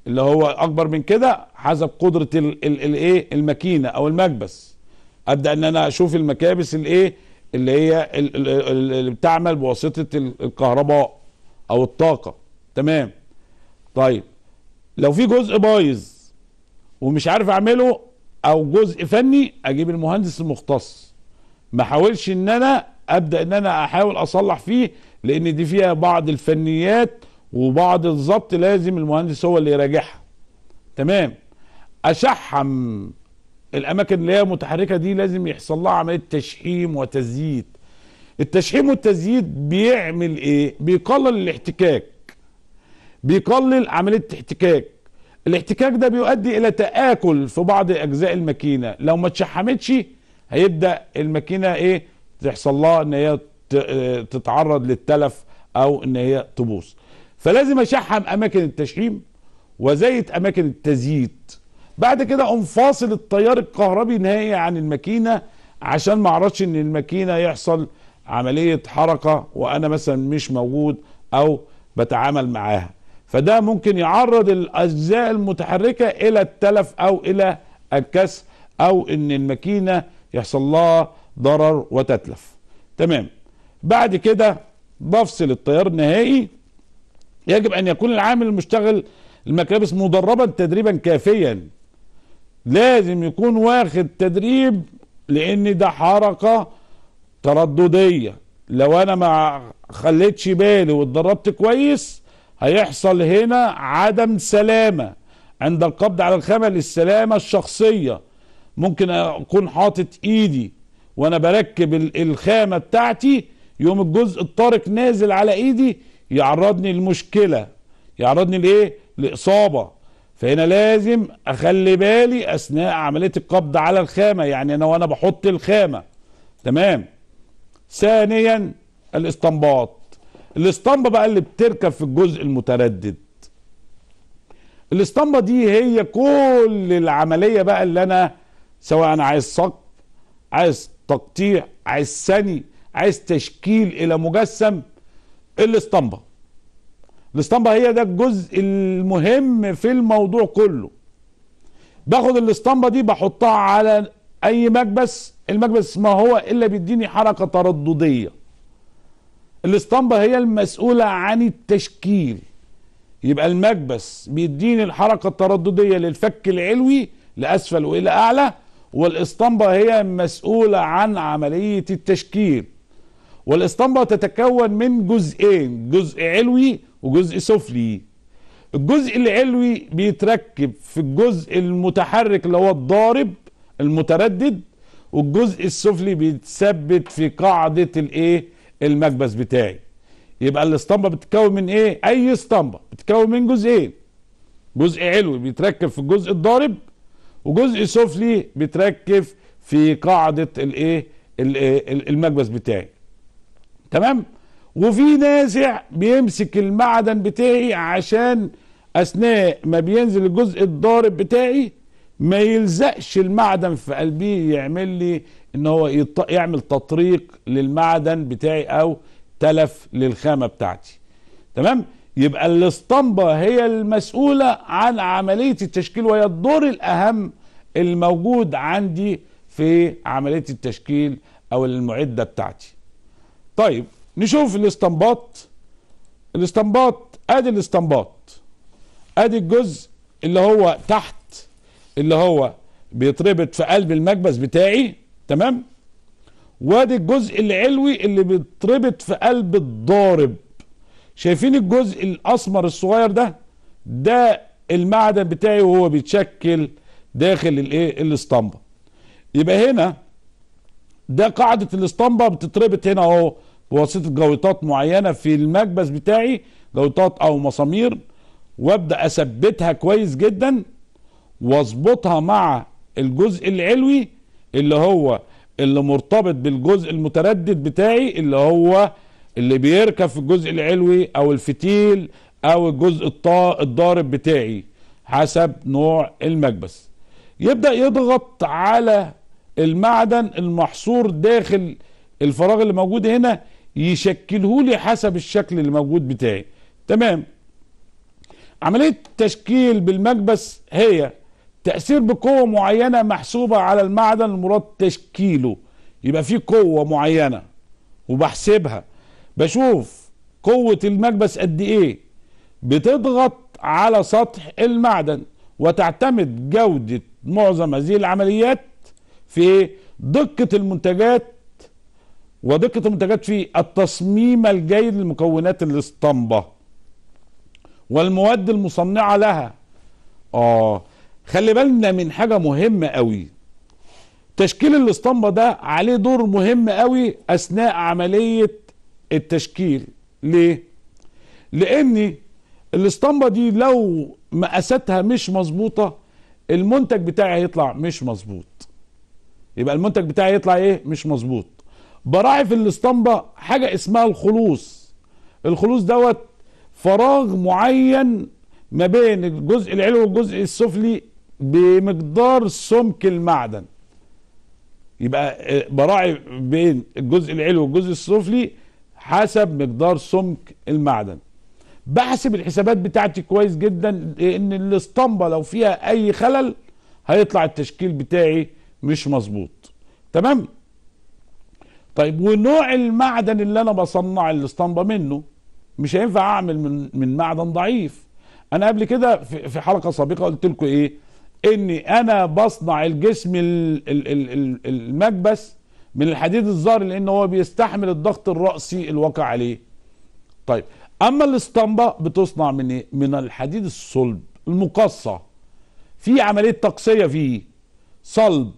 اللي هو اكبر من كده حسب قدره الايه الماكينه او المكبس ابدا ان انا اشوف المكابس الايه اللي هي اللي بتعمل بواسطه الكهرباء او الطاقه تمام طيب لو في جزء بايظ ومش عارف اعمله او جزء فني اجيب المهندس المختص ما احاولش ان انا ابدا ان انا احاول اصلح فيه لان دي فيها بعض الفنيات وبعد الضبط لازم المهندس هو اللي يراجعها تمام اشحم الاماكن اللي هي متحركه دي لازم يحصل لها عمليه تشحيم وتزييت التشحيم والتزييد بيعمل ايه بيقلل الاحتكاك بيقلل عمليه الاحتكاك الاحتكاك ده بيؤدي الى تاكل في بعض اجزاء الماكينه لو ما اتشحمتش هيبدا الماكينه ايه تحصل لها ان هي آه، تتعرض للتلف او ان هي تبوظ فلازم اشحم اماكن التشحيم وزيت اماكن التزييت بعد كده اقوم فاصل التيار الكهربي نهائي عن الماكينه عشان ما اعرضش ان الماكينه يحصل عمليه حركه وانا مثلا مش موجود او بتعامل معاها فده ممكن يعرض الاجزاء المتحركه الى التلف او الى الكسر او ان الماكينه يحصل لها ضرر وتتلف تمام بعد كده بفصل التيار النهائي يجب أن يكون العامل المشتغل المكابس مدربا تدريبا كافيا لازم يكون واخد تدريب لأن ده حركة ترددية لو أنا ما خليتش بالي واتدربت كويس هيحصل هنا عدم سلامة عند القبض على الخامة للسلامة الشخصية ممكن أكون حاطط إيدي وأنا بركب الخامة بتاعتي يوم الجزء الطارق نازل على إيدي يعرضني لمشكله يعرضني لايه لاصابه فهنا لازم اخلي بالي اثناء عمليه القبض على الخامه يعني انا وانا بحط الخامه تمام ثانيا الاستنباط الاسطمبه بقى اللي بتركب في الجزء المتردد الاسطمبه دي هي كل العمليه بقى اللي انا سواء انا عايز صق عايز تقطيع عايز ثني عايز تشكيل الى مجسم الاسطمبة الاسطمبة هي ده الجزء المهم في الموضوع كله باخد الاسطمبة دي بحطها على اي مكبس المكبس ما هو الا بيديني حركة ترددية الاسطمبة هي المسؤولة عن التشكيل يبقى المكبس بيديني الحركة الترددية للفك العلوي لأسفل وإلى أعلى والاسطمبة هي مسؤولة عن عملية التشكيل والاسطمبة تتكون من جزئين جزء علوي وجزء سفلي الجزء العلوي بيتركب في الجزء المتحرك اللي هو الضارب المتردد والجزء السفلي بيتثبت في قاعدة الايه المكبس بتاعي يبقى الاسطمبة بتتكون من ايه اي اسطمبة بتتكون من جزئين جزء علوي بيتركب في الجزء الضارب وجزء سفلي بيتركب في قاعدة الايه المكبس بتاعي تمام وفي نازع بيمسك المعدن بتاعي عشان اثناء ما بينزل الجزء الضارب بتاعي ما يلزقش المعدن في قلبي يعمل لي ان هو يعمل تطريق للمعدن بتاعي او تلف للخامه بتاعتي تمام يبقى الاسطمبه هي المسؤوله عن عمليه التشكيل وهي الدور الاهم الموجود عندي في عمليه التشكيل او المعده بتاعتي طيب نشوف الاستنباط الاستنباط ادي الاستنباط ادي الجزء اللي هو تحت اللي هو بيتربط في قلب المكبس بتاعي تمام وادي الجزء العلوي اللي بيتربط في قلب الضارب شايفين الجزء الاسمر الصغير ده ده المعدن بتاعي وهو بيتشكل داخل الايه الاسطمبه يبقى هنا ده قاعده الاسطمبه بتتربط هنا اهو بواسطه جويطات معينه في المكبس بتاعي جويطات او مسامير وابدا اثبتها كويس جدا واظبطها مع الجزء العلوي اللي هو اللي مرتبط بالجزء المتردد بتاعي اللي هو اللي بيركب في الجزء العلوي او الفتيل او الجزء الضارب بتاعي حسب نوع المكبس يبدا يضغط على المعدن المحصور داخل الفراغ اللي موجود هنا يشكله لي حسب الشكل اللي موجود بتاعي تمام عملية التشكيل بالمكبس هي تأثير بقوة معينة محسوبة على المعدن المراد تشكيله يبقى في قوة معينة وبحسبها بشوف قوة المكبس قد ايه بتضغط على سطح المعدن وتعتمد جودة معظم هذه العمليات في ايه دقه المنتجات ودقه المنتجات في التصميم الجيد لمكونات الاسطمبة والمواد المصنعه لها اه خلي بالنا من حاجه مهمه قوي تشكيل الاسطمبه ده عليه دور مهم قوي اثناء عمليه التشكيل ليه لان الاسطمبه دي لو مقاساتها مش مظبوطه المنتج بتاعي هيطلع مش مظبوط يبقى المنتج بتاعي يطلع ايه مش مظبوط براعي في الاسطمبه حاجه اسمها الخلوص الخلوص دوت فراغ معين ما بين الجزء العلوي والجزء السفلي بمقدار سمك المعدن يبقى آه، براعي بين الجزء العلوي والجزء السفلي حسب مقدار سمك المعدن بحسب الحسابات بتاعتي كويس جدا ان الاسطمبه لو فيها اي خلل هيطلع التشكيل بتاعي مش مظبوط تمام طيب ونوع المعدن اللي انا بصنع الاسطمبه منه مش هينفع اعمل من من معدن ضعيف انا قبل كده في حلقه سابقه قلت لكم ايه اني انا بصنع الجسم المكبس من الحديد الزار لان هو بيستحمل الضغط الرأسي الواقع عليه طيب اما الاسطمبه بتصنع من ايه من الحديد الصلب المقصى في عمليه تقصيه فيه صلب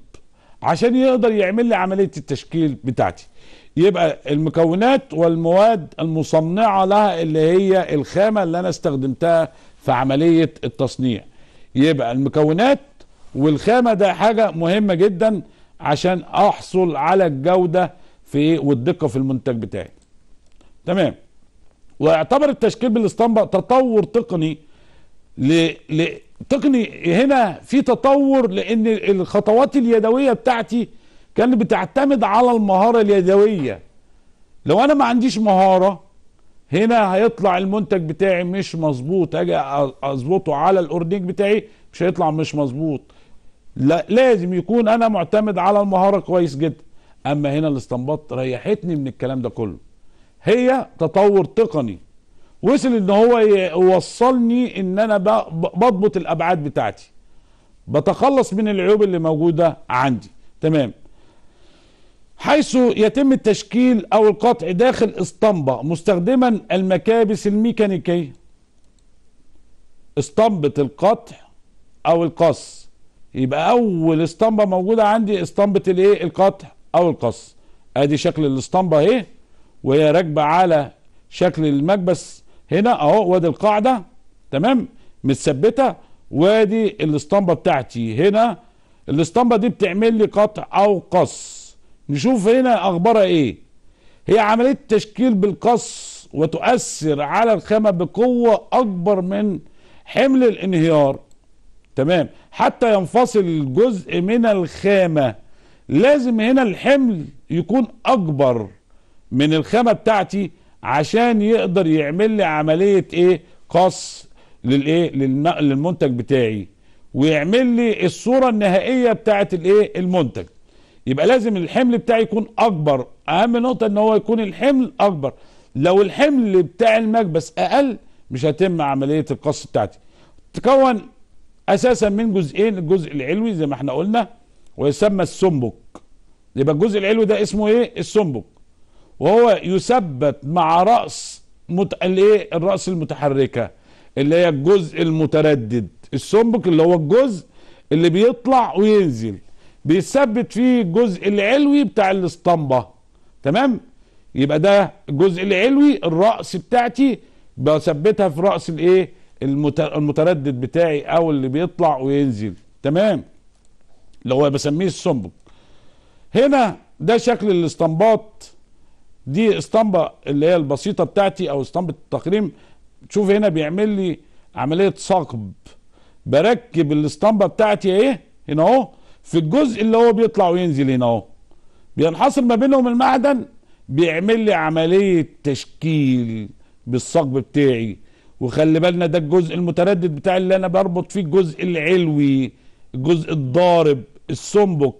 عشان يقدر يعمل لي عمليه التشكيل بتاعتي يبقى المكونات والمواد المصنعه لها اللي هي الخامه اللي انا استخدمتها في عمليه التصنيع يبقى المكونات والخامه ده حاجه مهمه جدا عشان احصل على الجوده في والدقه في المنتج بتاعي تمام ويعتبر التشكيل بالاسطمبه تطور تقني ل... ل... تقني هنا في تطور لان الخطوات اليدويه بتاعتي كانت بتعتمد على المهاره اليدويه لو انا ما عنديش مهاره هنا هيطلع المنتج بتاعي مش مظبوط اجي اظبطه على الاورنيك بتاعي مش هيطلع مش مظبوط لا لازم يكون انا معتمد على المهاره كويس جدا اما هنا الاستنباط ريحتني من الكلام ده كله هي تطور تقني وصل ان هو يوصلني ان انا بضبط الابعاد بتاعتي بتخلص من العيوب اللي موجودة عندي تمام حيث يتم التشكيل او القطع داخل اسطمبة مستخدما المكابس الميكانيكية اسطمبة القطع او القص يبقى اول اسطمبة موجودة عندي اسطمبة الايه القطع او القص ادي شكل الاسطمبة اهي وهي راكبة على شكل المكبس هنا اهو وادي القاعده تمام متثبته وادي الاسطمبه بتاعتي هنا الاسطمبه دي بتعمل لي قطع او قص نشوف هنا اخبارها ايه هي عمليه تشكيل بالقص وتؤثر على الخامه بقوه اكبر من حمل الانهيار تمام حتى ينفصل الجزء من الخامه لازم هنا الحمل يكون اكبر من الخامه بتاعتي عشان يقدر يعمل لي عمليه ايه قص للايه للمنتج بتاعي ويعمل لي الصوره النهائيه بتاعه الايه المنتج يبقى لازم الحمل بتاعي يكون اكبر اهم نقطه ان هو يكون الحمل اكبر لو الحمل بتاع المكبس اقل مش هتم عمليه القص بتاعتي تكون اساسا من جزئين الجزء العلوي زي ما احنا قلنا ويسمى السنبك يبقى الجزء العلوي ده اسمه ايه السنبك وهو يثبت مع رأس مت... الايه الرأس المتحركة اللي هي الجزء المتردد السمبك اللي هو الجزء اللي بيطلع وينزل بيثبت فيه الجزء العلوي بتاع الاسطمبة تمام يبقى ده الجزء العلوي الرأس بتاعتي بثبتها في رأس الايه المتردد بتاعي او اللي بيطلع وينزل تمام اللي هو بسميه السمبك هنا ده شكل الاسطمبات دي اسطمبه اللي هي البسيطه بتاعتي او اسطمبه التقريم شوف هنا بيعمل لي عمليه ثقب بركب الاسطمبه بتاعتي ايه هنا اهو في الجزء اللي هو بيطلع وينزل هنا اهو بينحصر ما بينهم المعدن بيعمل لي عمليه تشكيل بالثقب بتاعي وخلي بالنا ده الجزء المتردد بتاع اللي انا بربط فيه الجزء العلوي الجزء الضارب السنبك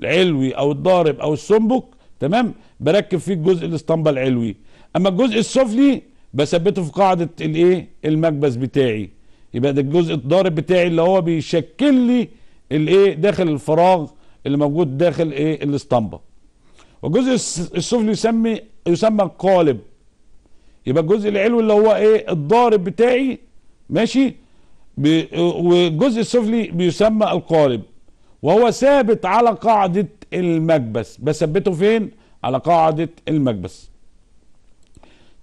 العلوي او الضارب او السنبك تمام بركب فيه الجزء الاسطمبه العلوي اما الجزء السفلي بثبته في قاعده الايه المكبس بتاعي يبقى ده الجزء الضارب بتاعي اللي هو بيشكل لي الايه داخل الفراغ اللي موجود داخل ايه الاسطمبه والجزء السفلي يسمي يسمى القالب يبقى الجزء العلوي اللي هو ايه الضارب بتاعي ماشي والجزء السفلي بيسمى القالب وهو ثابت على قاعده المكبس بثبته فين على قاعدة المكبس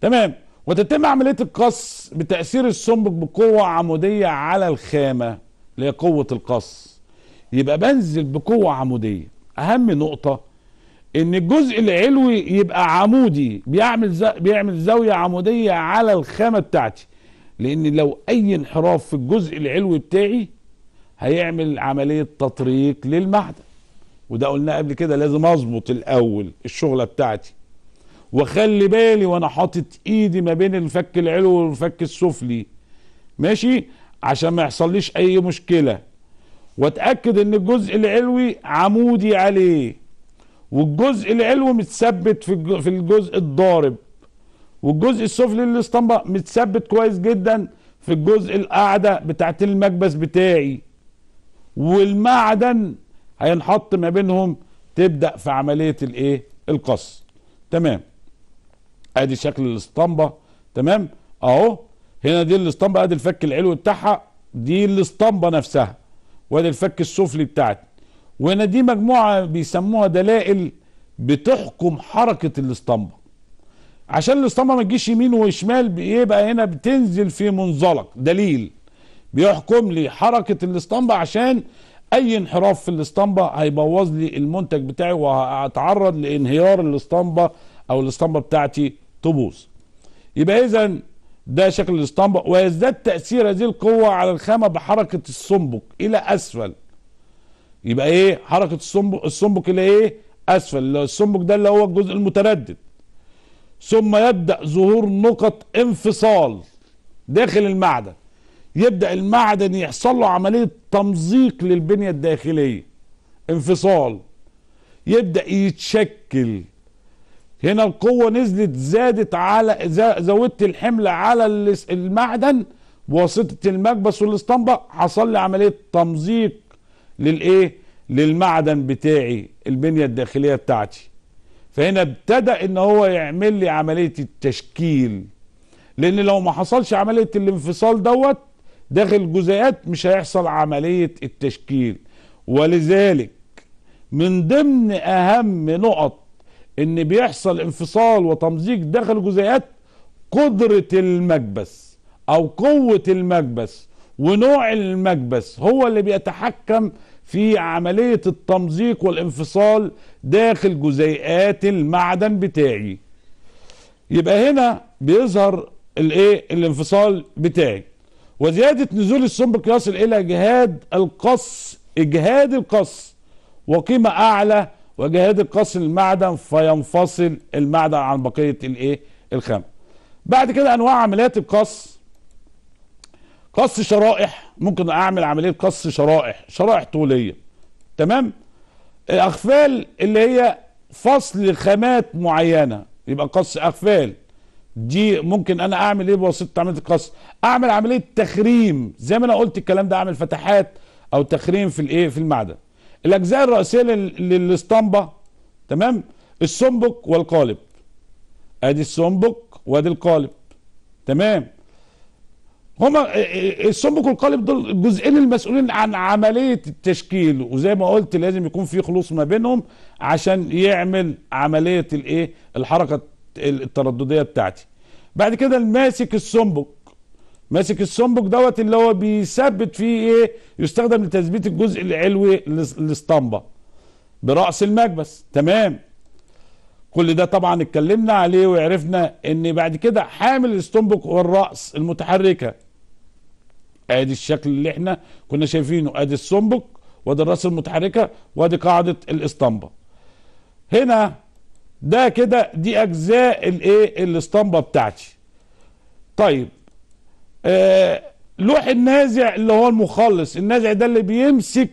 تمام وتتم عملية القص بتأثير السمك بقوة عمودية على الخامة اللي هي قوة القص يبقى بنزل بقوة عمودية أهم نقطة إن الجزء العلوي يبقى عمودي بيعمل بيعمل زاوية عمودية على الخامة بتاعتي لأن لو أي انحراف في الجزء العلوي بتاعي هيعمل عملية تطريق للمعدن وده قلنا قبل كده لازم اظبط الاول الشغله بتاعتي واخلي بالي وانا حاطط ايدي ما بين الفك العلوي والفك السفلي ماشي عشان ما يحصليش اي مشكله واتاكد ان الجزء العلوي عمودي عليه والجزء العلوي متثبت في في الجزء الضارب والجزء السفلي للاسطمبه متثبت كويس جدا في الجزء القاعده بتاعت المكبس بتاعي والمعدن هينحط ما بينهم تبدا في عمليه الايه القص تمام ادي شكل الاسطمبه تمام اهو هنا دي الاسطمبه ادي الفك العلوي بتاعها دي الاسطمبه نفسها وادي الفك السفلي بتاعتي وهنا دي مجموعه بيسموها دلائل بتحكم حركه الاسطمبه عشان الاسطمبه ما تجيش يمين وشمال بيبقى هنا بتنزل في منزلق دليل بيحكم لي حركه الاسطمبه عشان اي انحراف في الاسطمبه هيبوظ لي المنتج بتاعي وهتعرض لانهيار الاسطمبه او الاسطمبه بتاعتي تبوظ يبقى اذا ده شكل الاسطمبه ويزداد تاثير هذه القوه على الخامه بحركه الصنبك الى اسفل يبقى ايه حركه الصنبك الصنبك الى ايه اسفل الصنبك ده اللي هو الجزء المتردد ثم يبدا ظهور نقط انفصال داخل المعدن يبدا المعدن يحصل له عمليه تمزيق للبنيه الداخليه انفصال يبدا يتشكل هنا القوه نزلت زادت على زودت الحمل على المعدن بواسطه المكبس والاسطمبه حصل لي عمليه تمزيق للايه للمعدن بتاعي البنيه الداخليه بتاعتي فهنا ابتدا ان هو يعمل لي عمليه التشكيل لان لو ما حصلش عمليه الانفصال دوت داخل الجزيئات مش هيحصل عملية التشكيل ولذلك من ضمن أهم نقط ان بيحصل انفصال وتمزيج داخل الجزيئات قدرة المكبس او قوة المكبس ونوع المكبس هو اللي بيتحكم في عملية التمزيق والانفصال داخل جزيئات المعدن بتاعي يبقى هنا بيظهر الايه الانفصال بتاعي وزيادة نزول السم بقياسا إلى جهاد القص إجهاد القص وقيمة أعلى وجهاد القص للمعدن فينفصل المعدن عن بقية الإيه الخام بعد كده أنواع عمليات القص قص شرائح ممكن أعمل عملية قص شرائح شرائح طولية تمام أخفال اللي هي فصل خامات معينة يبقى قص أخفال دي ممكن انا اعمل ايه بواسطه عمليه القصر اعمل عمليه تخريم زي ما انا قلت الكلام ده اعمل فتحات او تخريم في الايه في المعدن الاجزاء الرئيسيه للاسطمبه تمام السنبك والقالب ادي السنبك وادي القالب تمام هما آه، آه، السمك والقالب دول الجزئين المسؤولين عن عمليه التشكيل وزي ما قلت لازم يكون في خلوص ما بينهم عشان يعمل عمليه الايه الحركه التردديه بتاعتي بعد كده ماسك السنبك ماسك السنبك دوت اللي هو بيثبت فيه ايه يستخدم لتثبيت الجزء العلوي للاسطمبه براس المكبس تمام كل ده طبعا اتكلمنا عليه وعرفنا ان بعد كده حامل الاستنبك والراس المتحركه ادي الشكل اللي احنا كنا شايفينه ادي السنبك وادي الراس المتحركه وادي قاعده الاسطمبه هنا ده كده دي اجزاء الايه الاسطمبه بتاعتي طيب آه لوح النازع اللي هو المخلص النازع ده اللي بيمسك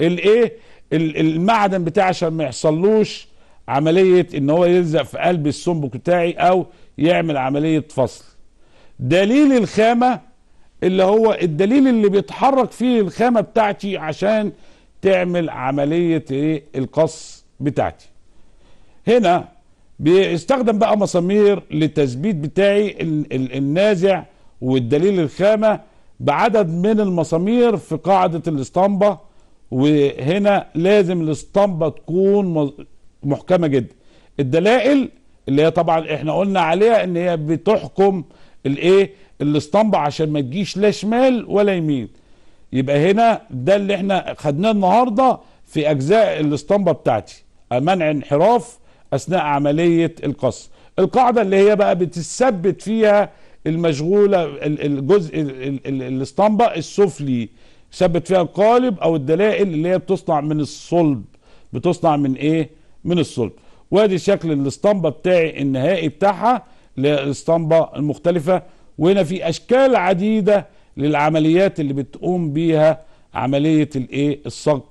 الايه المعدن بتاعي عشان ما يحصلوش عمليه ان هو يلزق في قلب السمبك بتاعي او يعمل عمليه فصل دليل الخامه اللي هو الدليل اللي بيتحرك فيه الخامه بتاعتي عشان تعمل عمليه ايه القص بتاعتي هنا بيستخدم بقى مسامير للتثبيت بتاعي النازع والدليل الخامة بعدد من المسامير في قاعدة الاسطمبة وهنا لازم الاسطمبة تكون محكمة جدا الدلائل اللي هي طبعا احنا قلنا عليها ان هي بتحكم الايه الاسطمبة عشان ما تجيش لا شمال ولا يمين يبقى هنا ده اللي احنا خدناه النهارده في اجزاء الاسطمبة بتاعتي منع انحراف اثناء عمليه القص القاعده اللي هي بقى بتثبت فيها المشغوله الجزء الاسطمبه السفلي ثبت فيها القالب او الدلائل اللي هي بتصنع من الصلب بتصنع من ايه من الصلب وادي شكل الاسطمبه بتاعي النهائي بتاعها اللي هي المختلفه وهنا في اشكال عديده للعمليات اللي بتقوم بيها عمليه الايه الصلب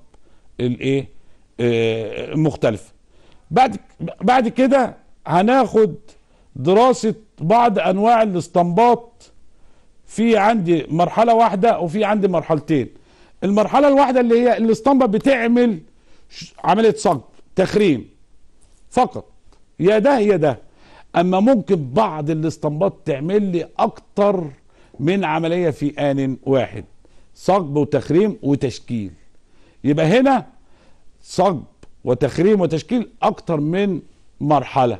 الايه آه، المختلفه بعد بعد كده هناخد دراسة بعض أنواع الاستنباط في عندي مرحلة واحدة وفي عندي مرحلتين المرحلة الواحدة اللي هي الاسطمبة بتعمل عملية صقب تخريم فقط يا ده يا ده اما ممكن بعض الاستنباط تعمل لي اكتر من عملية في ان واحد صقب وتخريم وتشكيل يبقى هنا صقب وتخريم وتشكيل اكتر من مرحله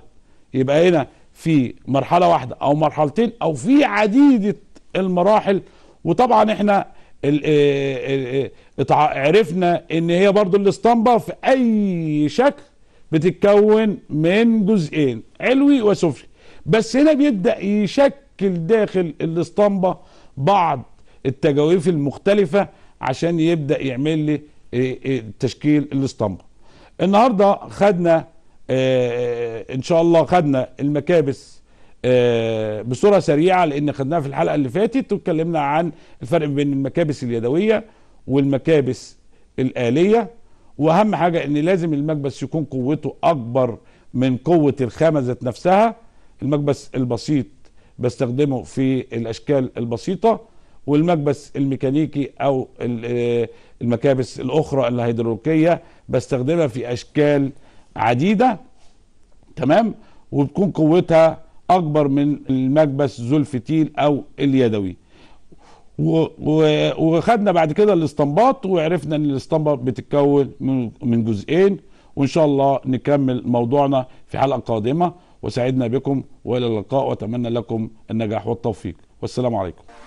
يبقى هنا في مرحله واحده او مرحلتين او في عديده المراحل وطبعا احنا آه، آه، عرفنا ان هي برضو الاسطمبه في اي شكل بتتكون من جزئين علوي وسفلي بس هنا بيبدا يشكل داخل الاسطمبه بعض التجاويف المختلفه عشان يبدا يعمل لي آه، تشكيل الاسطمبه النهارده خدنا آه، آه، ان شاء الله خدنا المكابس آه، بصوره سريعه لان خدناها في الحلقه اللي فاتت واتكلمنا عن الفرق بين المكابس اليدويه والمكابس الآلية واهم حاجة ان لازم المكبس يكون قوته اكبر من قوة الخامة ذات نفسها المكبس البسيط بستخدمه في الاشكال البسيطة والمكبس الميكانيكي او المكابس الاخرى الهيدروليكية بستخدمها في اشكال عديده تمام وبتكون قوتها اكبر من المكبس ذو الفتيل او اليدوي وخدنا بعد كده الاستنباط وعرفنا ان الاستنباط بتتكون من جزئين وان شاء الله نكمل موضوعنا في حلقه قادمه وسعدنا بكم والى اللقاء واتمنى لكم النجاح والتوفيق والسلام عليكم